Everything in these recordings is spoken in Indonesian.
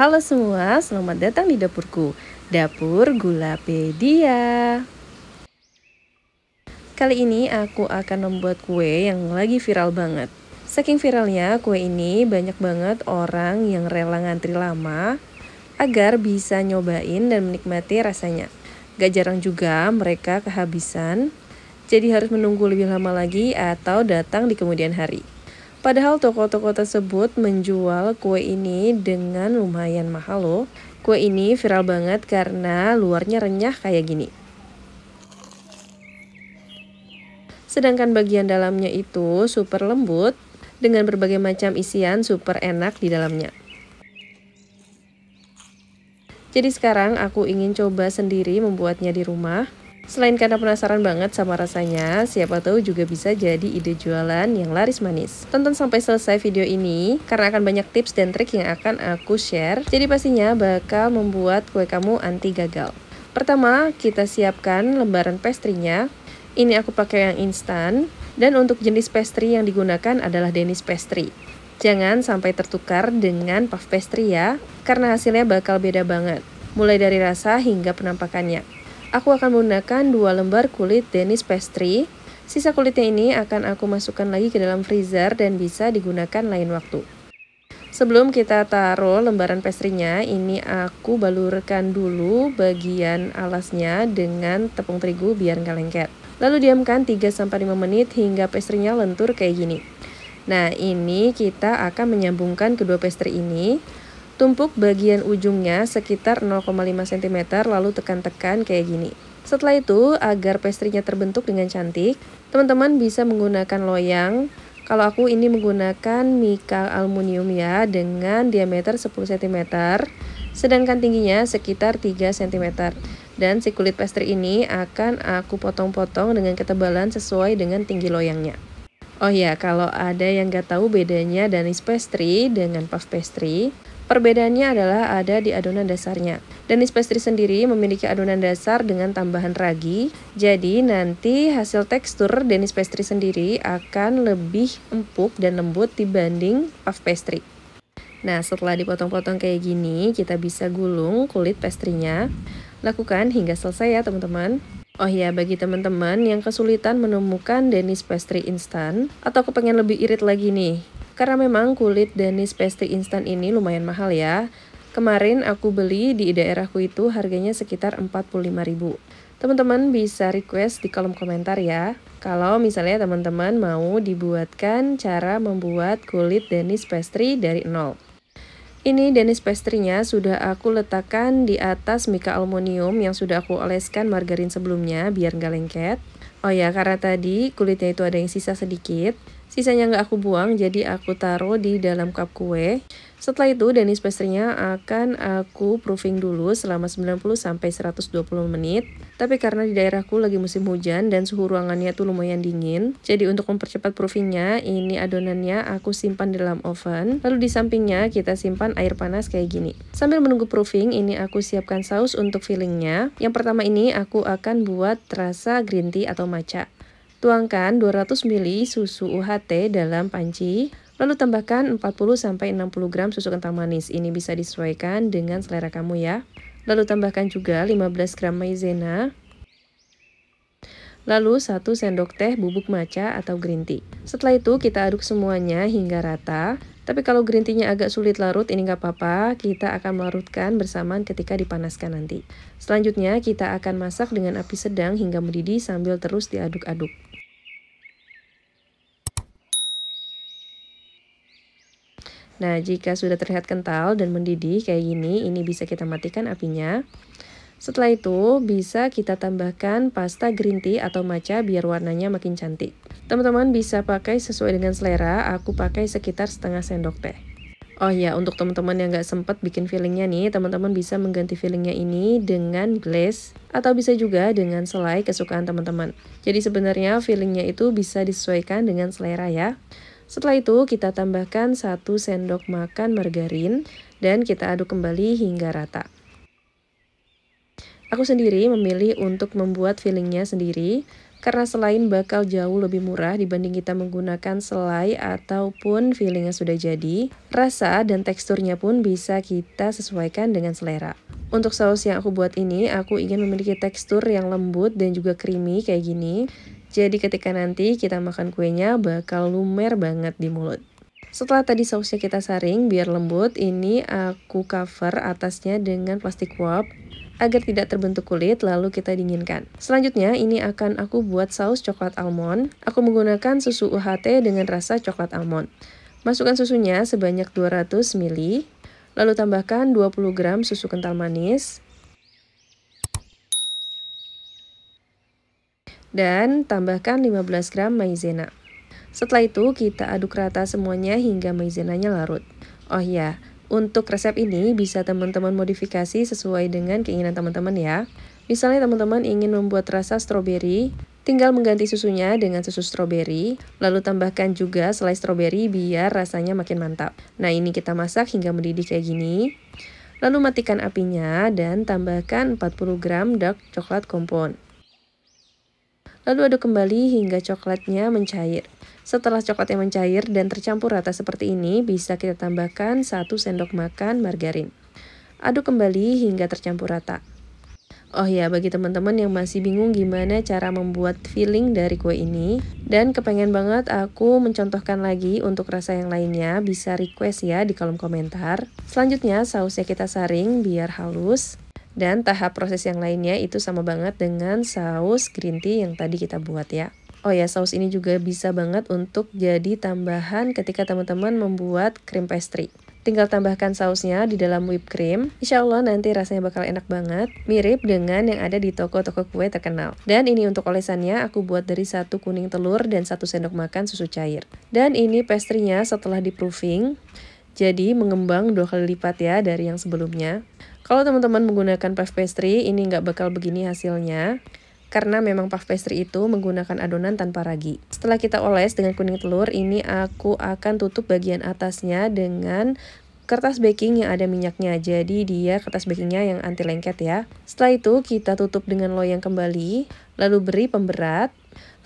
Halo semua, selamat datang di dapurku, Dapur Gulapedia. Kali ini aku akan membuat kue yang lagi viral banget. Saking viralnya, kue ini banyak banget orang yang rela ngantri lama agar bisa nyobain dan menikmati rasanya. Gak jarang juga mereka kehabisan, jadi harus menunggu lebih lama lagi atau datang di kemudian hari. Padahal toko-toko tersebut menjual kue ini dengan lumayan mahal loh. Kue ini viral banget karena luarnya renyah kayak gini. Sedangkan bagian dalamnya itu super lembut dengan berbagai macam isian super enak di dalamnya. Jadi sekarang aku ingin coba sendiri membuatnya di rumah. Selain karena penasaran banget sama rasanya, siapa tahu juga bisa jadi ide jualan yang laris manis. Tonton sampai selesai video ini, karena akan banyak tips dan trik yang akan aku share. Jadi pastinya bakal membuat kue kamu anti gagal. Pertama, kita siapkan lembaran pastry-nya. Ini aku pakai yang instan. Dan untuk jenis pastry yang digunakan adalah Danish pastry. Jangan sampai tertukar dengan puff pastry ya, karena hasilnya bakal beda banget. Mulai dari rasa hingga penampakannya. Aku akan menggunakan dua lembar kulit Danish pastry. Sisa kulitnya ini akan aku masukkan lagi ke dalam freezer dan bisa digunakan lain waktu. Sebelum kita taruh lembaran pastrynya, ini aku balurkan dulu bagian alasnya dengan tepung terigu biar nggak lengket. Lalu diamkan 3-5 menit hingga pastrynya lentur kayak gini. Nah, ini kita akan menyambungkan kedua pastry ini Tumpuk bagian ujungnya sekitar 0,5 cm lalu tekan-tekan kayak gini. Setelah itu, agar pastrynya terbentuk dengan cantik, teman-teman bisa menggunakan loyang. Kalau aku ini menggunakan mika aluminium ya dengan diameter 10 cm, sedangkan tingginya sekitar 3 cm. Dan si kulit pastry ini akan aku potong-potong dengan ketebalan sesuai dengan tinggi loyangnya. Oh ya, kalau ada yang gak tahu bedanya danis pastry dengan puff pastry, Perbedaannya adalah ada di adonan dasarnya. Denis pastry sendiri memiliki adonan dasar dengan tambahan ragi, jadi nanti hasil tekstur Denis pastry sendiri akan lebih empuk dan lembut dibanding puff pastry. Nah, setelah dipotong-potong kayak gini, kita bisa gulung kulit pastrinya. Lakukan hingga selesai ya, teman-teman. Oh ya, bagi teman-teman yang kesulitan menemukan denis pastry instan atau kepengen lebih irit lagi nih, karena memang kulit Danish pastry instan ini lumayan mahal ya. Kemarin aku beli di daerahku itu harganya sekitar 45.000. Teman-teman bisa request di kolom komentar ya. Kalau misalnya teman-teman mau dibuatkan cara membuat kulit Danish pastry dari nol. Ini Danish pastry-nya sudah aku letakkan di atas mika aluminium yang sudah aku oleskan margarin sebelumnya biar nggak lengket. Oh ya, karena tadi kulitnya itu ada yang sisa sedikit, Sisanya nggak aku buang, jadi aku taruh di dalam cup kue. Setelah itu, denis pastry-nya akan aku proofing dulu selama 90-120 menit. Tapi karena di daerahku lagi musim hujan dan suhu ruangannya tuh lumayan dingin, jadi untuk mempercepat proofingnya, ini adonannya aku simpan di dalam oven. Lalu di sampingnya kita simpan air panas kayak gini. Sambil menunggu proofing, ini aku siapkan saus untuk fillingnya. Yang pertama ini aku akan buat rasa green tea atau matcha. Tuangkan 200 ml susu UHT dalam panci, lalu tambahkan 40-60 gram susu kental manis. Ini bisa disesuaikan dengan selera kamu ya. Lalu tambahkan juga 15 gram maizena, lalu 1 sendok teh bubuk maca atau green tea. Setelah itu kita aduk semuanya hingga rata. Tapi kalau green tea-nya agak sulit larut, ini nggak apa-apa, kita akan melarutkan bersamaan ketika dipanaskan nanti. Selanjutnya kita akan masak dengan api sedang hingga mendidih sambil terus diaduk-aduk. Nah, jika sudah terlihat kental dan mendidih kayak gini, ini bisa kita matikan apinya. Setelah itu, bisa kita tambahkan pasta green tea atau matcha biar warnanya makin cantik. Teman-teman bisa pakai sesuai dengan selera, aku pakai sekitar setengah sendok teh. Oh ya, untuk teman-teman yang gak sempat bikin fillingnya nih, teman-teman bisa mengganti fillingnya ini dengan glaze atau bisa juga dengan selai kesukaan teman-teman. Jadi sebenarnya fillingnya itu bisa disesuaikan dengan selera ya. Setelah itu kita tambahkan 1 sendok makan margarin dan kita aduk kembali hingga rata. Aku sendiri memilih untuk membuat fillingnya sendiri karena selain bakal jauh lebih murah dibanding kita menggunakan selai ataupun filling yang sudah jadi, rasa dan teksturnya pun bisa kita sesuaikan dengan selera. Untuk saus yang aku buat ini, aku ingin memiliki tekstur yang lembut dan juga creamy kayak gini. Jadi ketika nanti kita makan kuenya bakal lumer banget di mulut. Setelah tadi sausnya kita saring biar lembut, ini aku cover atasnya dengan plastik wrap agar tidak terbentuk kulit lalu kita dinginkan. Selanjutnya ini akan aku buat saus coklat almond. Aku menggunakan susu UHT dengan rasa coklat almond. Masukkan susunya sebanyak 200 ml, lalu tambahkan 20 gram susu kental manis, dan tambahkan 15 gram maizena. Setelah itu kita aduk rata semuanya hingga maizenanya larut. Oh ya, untuk resep ini bisa teman-teman modifikasi sesuai dengan keinginan teman-teman ya. Misalnya teman-teman ingin membuat rasa stroberi, tinggal mengganti susunya dengan susu stroberi, lalu tambahkan juga selai stroberi biar rasanya makin mantap. Nah ini kita masak hingga mendidih kayak gini. Lalu matikan apinya dan tambahkan 40 gram dark coklat kompon. Lalu aduk kembali hingga coklatnya mencair. Setelah coklatnya mencair dan tercampur rata seperti ini, bisa kita tambahkan 1 sendok makan margarin. Aduk kembali hingga tercampur rata. Oh ya, bagi teman-teman yang masih bingung gimana cara membuat filling dari kue ini dan kepengen banget aku mencontohkan lagi untuk rasa yang lainnya, bisa request ya di kolom komentar. Selanjutnya, sausnya kita saring biar halus. Dan tahap proses yang lainnya itu sama banget dengan saus green tea yang tadi kita buat ya. Oh ya, saus ini juga bisa banget untuk jadi tambahan ketika teman-teman membuat krim pastry. Tinggal tambahkan sausnya di dalam whipped cream. Insya Allah nanti rasanya bakal enak banget, mirip dengan yang ada di toko-toko kue terkenal. Dan ini untuk olesannya, aku buat dari satu kuning telur dan satu sendok makan susu cair. Dan ini pastry-nya setelah di proofing, jadi mengembang dua kali lipat ya dari yang sebelumnya. Kalau teman-teman menggunakan puff pastry, ini nggak bakal begini hasilnya karena memang puff pastry itu menggunakan adonan tanpa ragi. Setelah kita oles dengan kuning telur, ini aku akan tutup bagian atasnya dengan kertas baking yang ada minyaknya, jadi dia kertas bakingnya yang anti lengket ya. Setelah itu kita tutup dengan loyang kembali, lalu beri pemberat.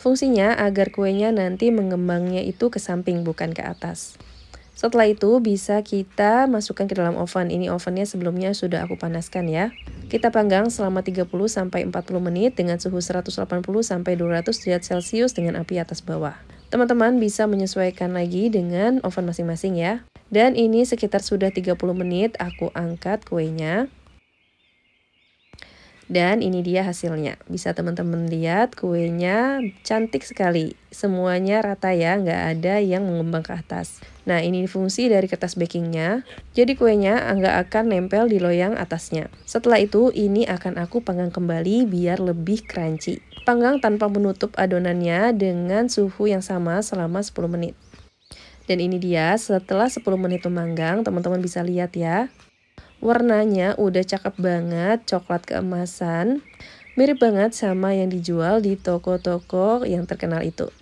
Fungsinya agar kuenya nanti mengembangnya itu ke samping bukan ke atas. Setelah itu bisa kita masukkan ke dalam oven. Ini ovennya sebelumnya sudah aku panaskan ya. Kita panggang selama 30 sampai 40 menit dengan suhu 180 sampai 200 derajat Celcius dengan api atas bawah. Teman-teman bisa menyesuaikan lagi dengan oven masing-masing ya. Dan ini sekitar sudah 30 menit aku angkat kuenya. Dan ini dia hasilnya. Bisa teman-teman lihat kuenya cantik sekali. Semuanya rata ya, nggak ada yang mengembang ke atas. Nah ini fungsi dari kertas bakingnya. Jadi kuenya nggak akan nempel di loyang atasnya. Setelah itu ini akan aku panggang kembali biar lebih crunchy. Panggang tanpa menutup adonannya dengan suhu yang sama selama 10 menit. Dan ini dia setelah 10 menit memanggang, teman-teman bisa lihat ya. Warnanya udah cakep banget, coklat keemasan. Mirip banget sama yang dijual di toko-toko yang terkenal itu.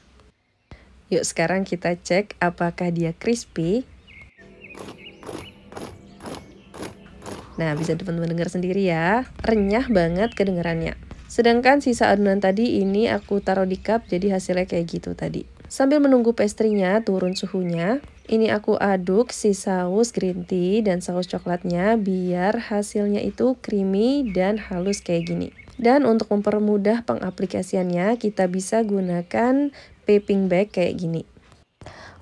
Yuk sekarang kita cek apakah dia crispy. Nah, bisa teman-teman dengar sendiri ya. Renyah banget kedengarannya. Sedangkan sisa adonan tadi ini aku taruh di cup jadi hasilnya kayak gitu tadi. Sambil menunggu pastry-nya turun suhunya, ini aku aduk si saus green tea dan saus coklatnya biar hasilnya itu creamy dan halus kayak gini. Dan untuk mempermudah pengaplikasiannya, kita bisa gunakan piping bag kayak gini.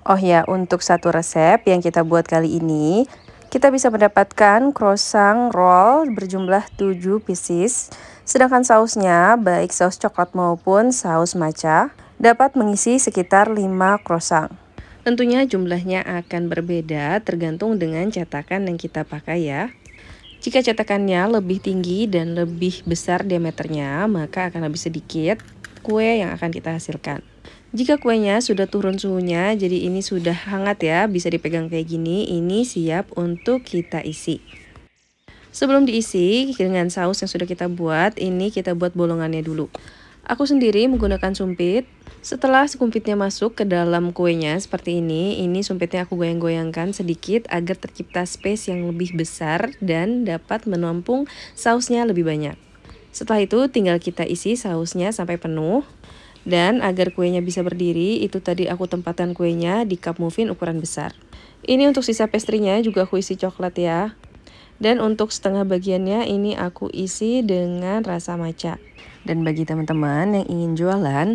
Oh ya, untuk satu resep yang kita buat kali ini, kita bisa mendapatkan croissant roll berjumlah 7 pieces. Sedangkan sausnya, baik saus coklat maupun saus matcha, dapat mengisi sekitar 5 croissant. Tentunya jumlahnya akan berbeda tergantung dengan cetakan yang kita pakai ya. Jika cetakannya lebih tinggi dan lebih besar diameternya, maka akan lebih sedikit kue yang akan kita hasilkan. Jika kuenya sudah turun suhunya, jadi ini sudah hangat ya, bisa dipegang kayak gini, ini siap untuk kita isi. Sebelum diisi dengan saus yang sudah kita buat, ini kita buat bolongannya dulu. Aku sendiri menggunakan sumpit, setelah sumpitnya masuk ke dalam kuenya seperti ini, ini sumpitnya aku goyang-goyangkan sedikit agar tercipta space yang lebih besar dan dapat menampung sausnya lebih banyak. Setelah itu tinggal kita isi sausnya sampai penuh. Dan agar kuenya bisa berdiri, itu tadi aku tempatkan kuenya di cup muffin ukuran besar. Ini untuk sisa pastrinya juga aku isi coklat ya. Dan untuk setengah bagiannya ini aku isi dengan rasa maca. Dan bagi teman-teman yang ingin jualan,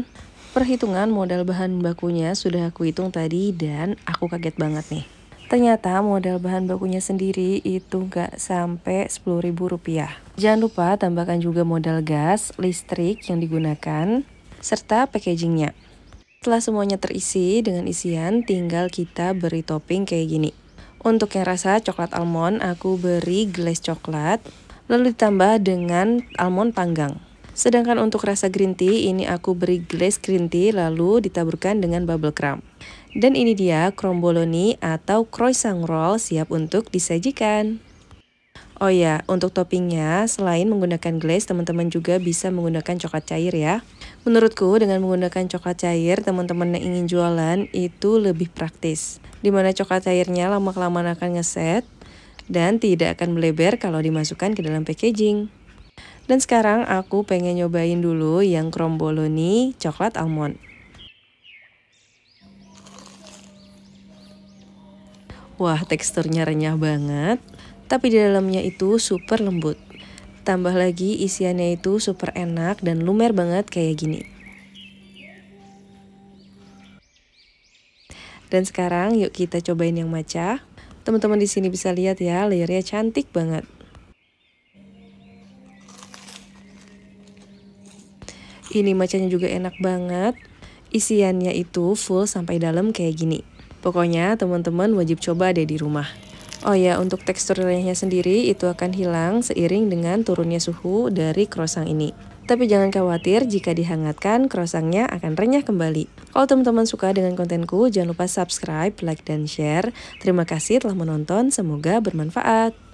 Perhitungan modal bahan bakunya sudah aku hitung tadi dan aku kaget banget nih. Ternyata modal bahan bakunya sendiri itu gak sampai Rp10.000. Jangan lupa tambahkan juga modal gas, listrik yang digunakan, serta packagingnya. Setelah semuanya terisi dengan isian, tinggal kita beri topping kayak gini. Untuk yang rasa coklat almond, aku beri glaze coklat, lalu ditambah dengan almond panggang. Sedangkan untuk rasa green tea, ini aku beri glaze green tea lalu ditaburkan dengan bubble crumb. Dan ini dia kromboloni atau croissant roll siap untuk disajikan. Oh ya, untuk toppingnya, selain menggunakan glaze, teman-teman juga bisa menggunakan coklat cair ya. Menurutku, dengan menggunakan coklat cair, teman-teman yang ingin jualan itu lebih praktis. Dimana coklat cairnya lama-kelamaan akan ngeset, dan tidak akan melebar kalau dimasukkan ke dalam packaging. Dan sekarang aku pengen nyobain dulu yang kromboloni coklat almond. Wah, teksturnya renyah banget, tapi di dalamnya itu super lembut. Tambah lagi isiannya itu super enak dan lumer banget kayak gini. Dan sekarang yuk kita cobain yang maca. Teman-teman di sini bisa lihat ya, layarnya cantik banget. Ini macanya juga enak banget. Isiannya itu full sampai dalam kayak gini. Pokoknya teman-teman wajib coba deh di rumah. Oh ya, untuk tekstur lelehnya sendiri itu akan hilang seiring dengan turunnya suhu dari krosang ini. Tapi jangan khawatir jika dihangatkan, krosangnya akan renyah kembali. Kalau teman-teman suka dengan kontenku, jangan lupa subscribe, like, dan share. Terima kasih telah menonton, semoga bermanfaat.